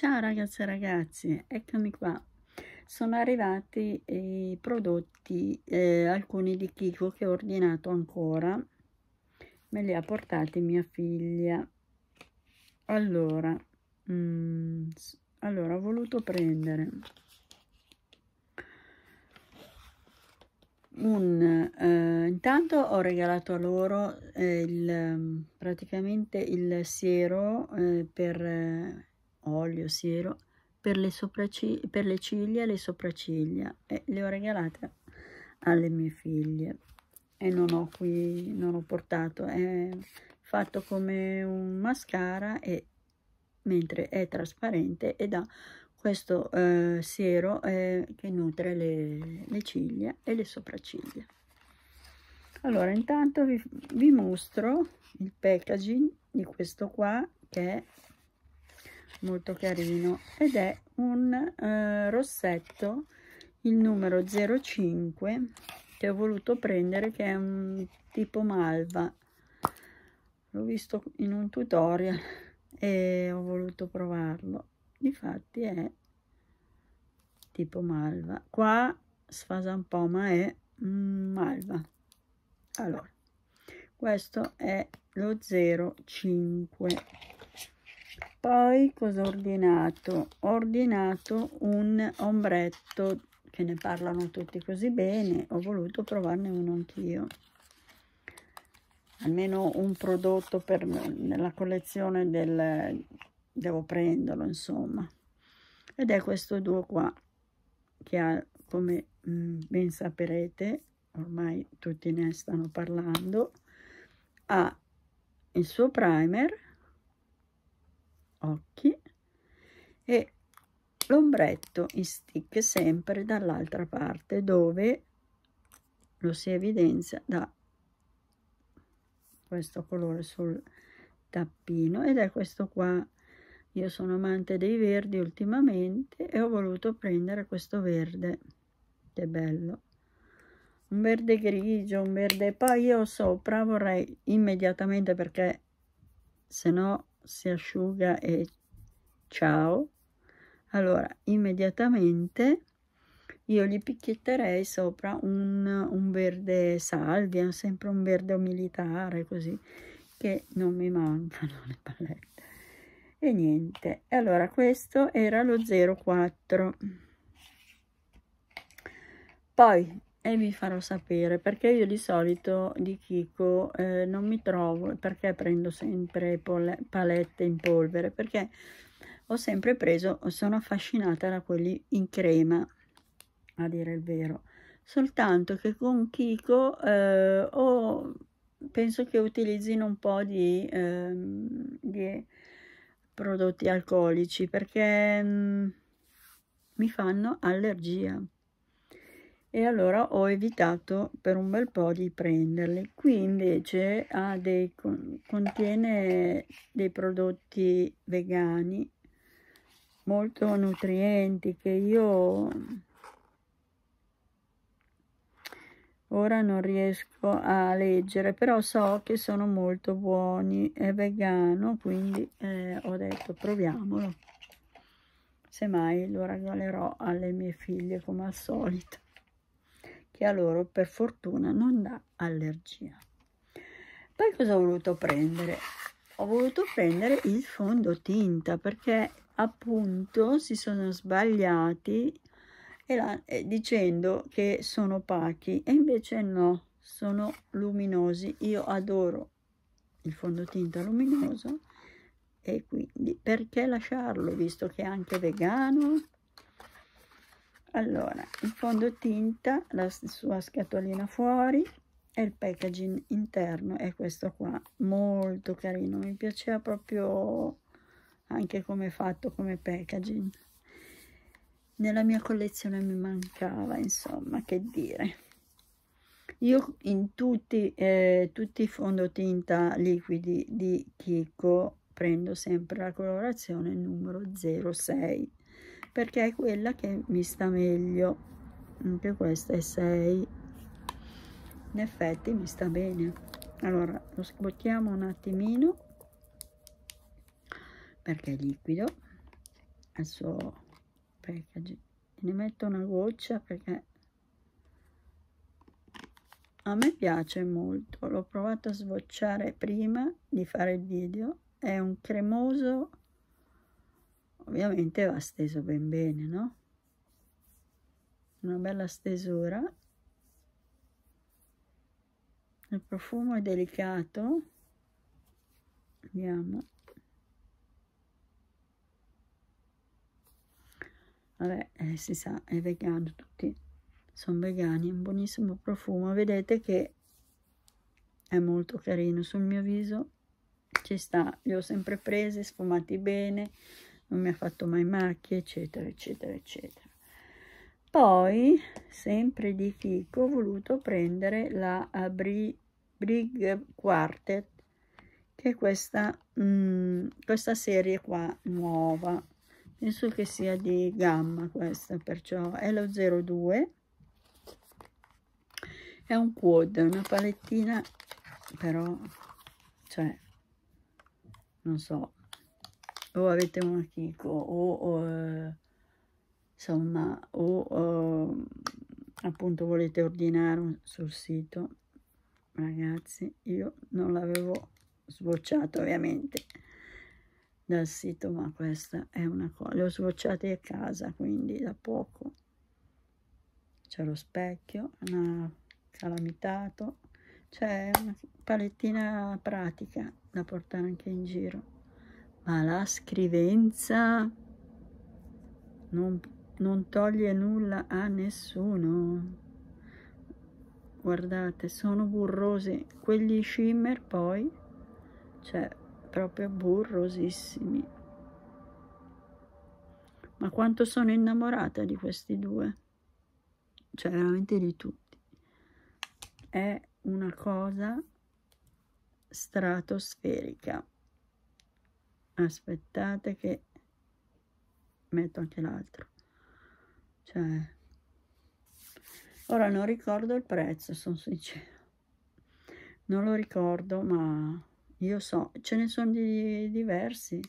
Ciao ragazze e ragazzi, eccomi qua. Sono arrivati i prodotti, eh, alcuni di Kiko che ho ordinato ancora. Me li ha portati mia figlia. Allora, mm, allora ho voluto prendere un... Eh, intanto ho regalato a loro eh, il, praticamente il siero eh, per olio, siero per le, per le ciglia e le sopracciglia e le ho regalate alle mie figlie e non ho qui, non ho portato, è fatto come un mascara e mentre è trasparente ed ha questo eh, siero eh, che nutre le, le, ciglia e le sopracciglia. Allora intanto vi, vi mostro il packaging di questo qua che è molto carino ed è un eh, rossetto il numero 05 che ho voluto prendere che è un tipo malva l'ho visto in un tutorial e ho voluto provarlo difatti è tipo malva qua sfasa un po ma è mm, malva allora questo è lo 05 poi cosa ho ordinato ho ordinato un ombretto che ne parlano tutti così bene ho voluto provarne uno anch'io almeno un prodotto per nella collezione del devo prenderlo insomma ed è questo duo qua che ha come mm, ben saprete ormai tutti ne stanno parlando ha il suo primer occhi e l'ombretto in stick sempre dall'altra parte dove lo si evidenzia da questo colore sul tappino ed è questo qua io sono amante dei verdi ultimamente e ho voluto prendere questo verde che bello un verde grigio un verde poi io sopra vorrei immediatamente perché se no si asciuga e ciao allora immediatamente io gli picchietterei sopra un, un verde salvia sempre un verde militare così che non mi mancano le palette e niente allora questo era lo 04 poi e vi farò sapere perché io di solito di Kiko eh, non mi trovo perché prendo sempre palette in polvere perché ho sempre preso sono affascinata da quelli in crema a dire il vero soltanto che con Kiko eh, ho, penso che utilizzino un po' di, eh, di prodotti alcolici perché mh, mm, mi fanno allergia e allora ho evitato per un bel po' di prenderli. Qui invece dei, contiene dei prodotti vegani molto nutrienti che io ora non riesco a leggere però so che sono molto buoni è vegano quindi eh, ho detto proviamolo se mai lo regalerò alle mie figlie come al solito che a loro per fortuna non dà allergia. Poi cosa ho voluto prendere? Ho voluto prendere il fondotinta perché appunto si sono sbagliati e la, eh, dicendo che sono opachi e invece no, sono luminosi. Io adoro il fondotinta luminoso e quindi perché lasciarlo visto che è anche vegano allora il fondotinta la sua scatolina fuori e il packaging interno è questo qua molto carino mi piaceva proprio anche come fatto come packaging nella mia collezione mi mancava insomma che dire io in tutti, eh, tutti i fondotinta liquidi di Kiko prendo sempre la colorazione numero 06 perché è quella che mi sta meglio anche questa è 6 in effetti mi sta bene allora lo sbottiamo un attimino perché è liquido adesso packaging ne metto una goccia perché a me piace molto l'ho provato a sbocciare prima di fare il video è un cremoso ovviamente va steso ben bene, no? Una bella stesura. Il profumo è delicato. Vediamo. Vabbè, eh, si sa, è vegano, tutti sono vegani, un buonissimo profumo. Vedete che è molto carino sul mio viso. Ci sta, li ho sempre presi, sfumati bene, non mi ha fatto mai macchie eccetera eccetera eccetera poi sempre di fico ho voluto prendere la eh, Brig Quartet che è questa, mh, mm, questa serie qua nuova penso che sia di gamma questa perciò è lo 02 è un quad una palettina però cioè non so o avete un amico o, o eh, insomma o, o appunto volete ordinare un, sul sito ragazzi io non l'avevo sbocciato ovviamente dal sito ma questa è una cosa le ho sbocciate a casa quindi da poco c'è lo specchio una calamitato c'è una palettina pratica da portare anche in giro ma la scrivenza non, non toglie nulla a nessuno guardate sono burrosi quegli shimmer poi cioè proprio burrosissimi ma quanto sono innamorata di questi due cioè veramente di tutti è una cosa stratosferica aspettate che metto anche l'altro cioè ora non ricordo il prezzo sono sincero non lo ricordo ma io so ce ne sono di diversi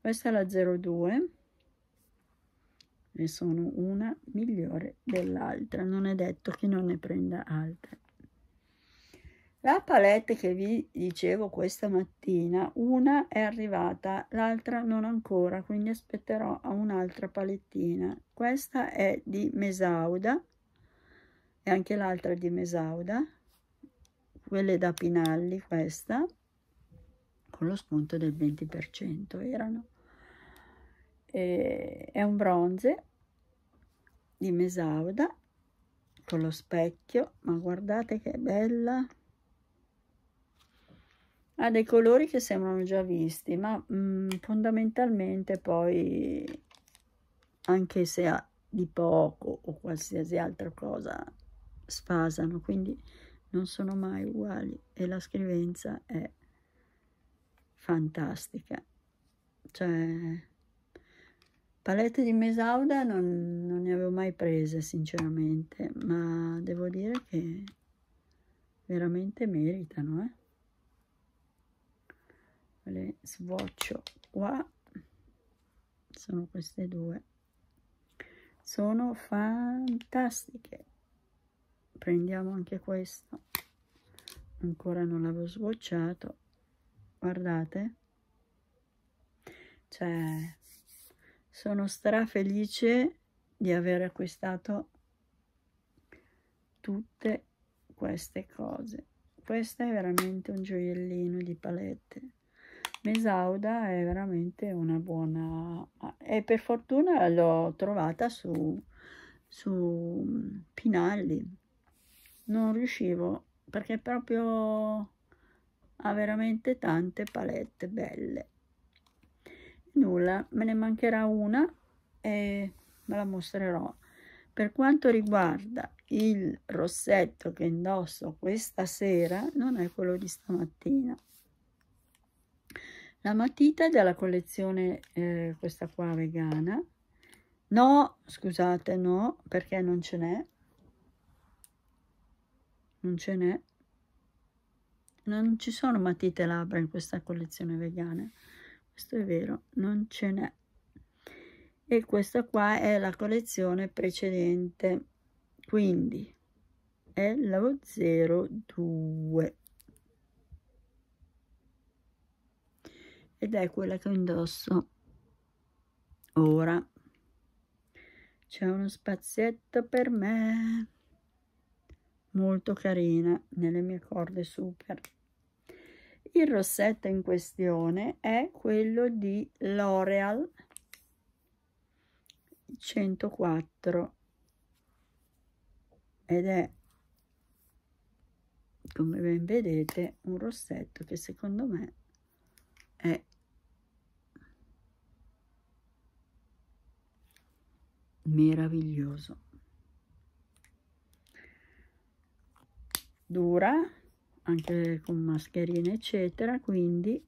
questa è la 02 e sono una migliore dell'altra non è detto che non ne prenda altre la palette che vi dicevo questa mattina, una è arrivata, l'altra non ancora, quindi aspetterò a un'altra palettina. Questa è di Mesauda e anche l'altra di Mesauda, quelle da Pinalli questa, con lo spunto del 20% erano. E è un bronze di Mesauda con lo specchio, ma guardate che bella! ha ah, dei colori che sembrano già visti ma mh, mm, fondamentalmente poi anche se ha di poco o qualsiasi altra cosa sfasano quindi non sono mai uguali e la scrivenza è fantastica cioè palette di Mesauda non, non ne avevo mai prese sinceramente ma devo dire che veramente meritano eh le svuoccio qua sono queste due sono fantastiche prendiamo anche questo ancora non l'avevo sbocciato guardate cioè sono strafelice di aver acquistato tutte queste cose questa è veramente un gioiellino di palette Mesauda è veramente una buona e per fortuna l'ho trovata su, su mm, Pinalli non riuscivo perché proprio ha veramente tante palette belle nulla me ne mancherà una e ve la mostrerò per quanto riguarda il rossetto che indosso questa sera non è quello di stamattina la matita è della collezione, eh, questa qua vegana. No, scusate, no, perché non ce n'è. Non ce n'è. Non ci sono matite labbra in questa collezione vegana. Questo è vero, non ce n'è. E questa qua è la collezione precedente. Quindi è la 02. ed è quella che indosso ora c'è uno spazietto per me molto carina nelle mie corde super il rossetto in questione è quello di l'oreal 104 ed è come ben vedete un rossetto che secondo me meraviglioso dura anche con mascherine eccetera quindi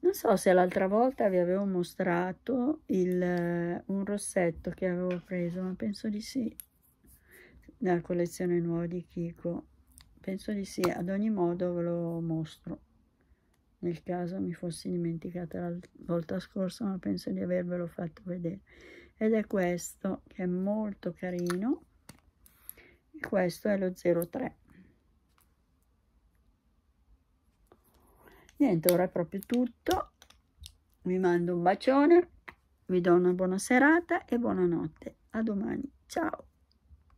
non so se l'altra volta vi avevo mostrato il, eh, un rossetto che avevo preso ma penso di sì dalla collezione nuova di Kiko penso di sì ad ogni modo ve lo mostro nel caso mi fossi dimenticata la volta scorsa ma penso di avervelo fatto vedere ed è questo che è molto carino e questo è lo 03 niente ora è proprio tutto vi mando un bacione vi do una buona serata e buonanotte a domani ciao